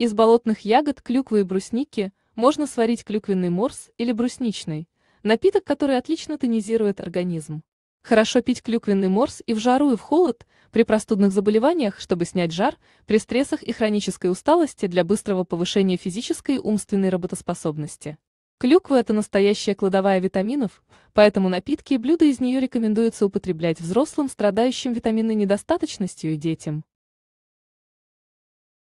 Из болотных ягод, клюквы и брусники можно сварить клюквенный морс или брусничный, напиток, который отлично тонизирует организм. Хорошо пить клюквенный морс и в жару, и в холод, при простудных заболеваниях, чтобы снять жар, при стрессах и хронической усталости для быстрого повышения физической и умственной работоспособности. Клюква – это настоящая кладовая витаминов, поэтому напитки и блюда из нее рекомендуется употреблять взрослым, страдающим витаминной недостаточностью и детям.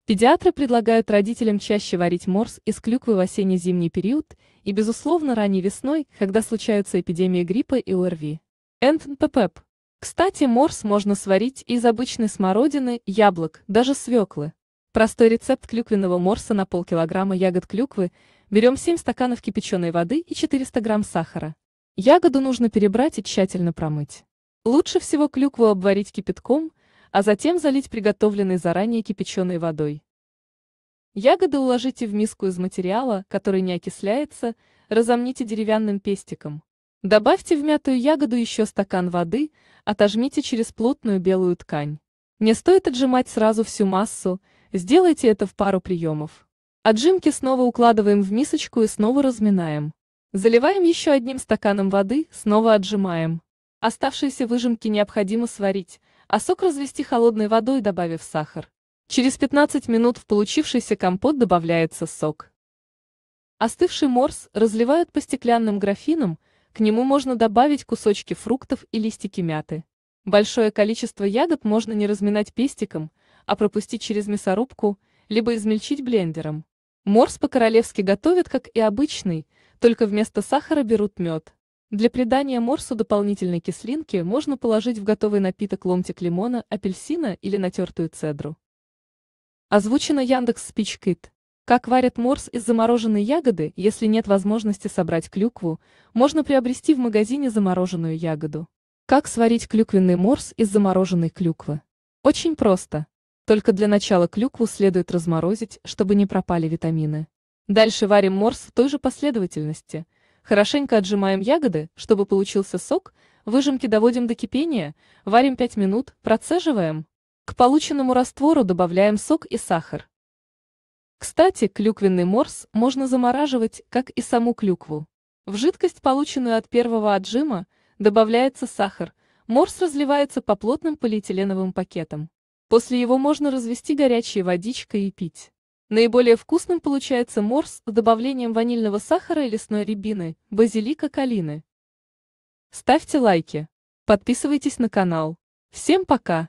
Педиатры предлагают родителям чаще варить морс из клюквы в осенне-зимний период и, безусловно, ранней весной, когда случаются эпидемии гриппа и ОРВИ. НППП. Кстати, морс можно сварить из обычной смородины, яблок, даже свеклы. Простой рецепт клюквенного морса на полкилограмма ягод клюквы. Берем 7 стаканов кипяченой воды и 400 грамм сахара. Ягоду нужно перебрать и тщательно промыть. Лучше всего клюкву обварить кипятком а затем залить приготовленной заранее кипяченой водой. Ягоды уложите в миску из материала, который не окисляется, разомните деревянным пестиком. Добавьте в мятую ягоду еще стакан воды, отожмите через плотную белую ткань. Не стоит отжимать сразу всю массу, сделайте это в пару приемов. Отжимки снова укладываем в мисочку и снова разминаем. Заливаем еще одним стаканом воды, снова отжимаем. Оставшиеся выжимки необходимо сварить, а сок развести холодной водой, добавив сахар. Через 15 минут в получившийся компот добавляется сок. Остывший морс разливают по стеклянным графинам, к нему можно добавить кусочки фруктов и листики мяты. Большое количество ягод можно не разминать пестиком, а пропустить через мясорубку, либо измельчить блендером. Морс по-королевски готовят, как и обычный, только вместо сахара берут мед. Для придания морсу дополнительной кислинки можно положить в готовый напиток ломтик лимона, апельсина или натертую цедру. Озвучено Яндекс Спичкит. Как варят морс из замороженной ягоды, если нет возможности собрать клюкву, можно приобрести в магазине замороженную ягоду. Как сварить клюквенный морс из замороженной клюквы? Очень просто. Только для начала клюкву следует разморозить, чтобы не пропали витамины. Дальше варим морс в той же последовательности – Хорошенько отжимаем ягоды, чтобы получился сок, выжимки доводим до кипения, варим 5 минут, процеживаем. К полученному раствору добавляем сок и сахар. Кстати, клюквенный морс можно замораживать, как и саму клюкву. В жидкость, полученную от первого отжима, добавляется сахар, морс разливается по плотным полиэтиленовым пакетам. После его можно развести горячей водичкой и пить. Наиболее вкусным получается морс с добавлением ванильного сахара и лесной рябины, базилика, калины. Ставьте лайки. Подписывайтесь на канал. Всем пока!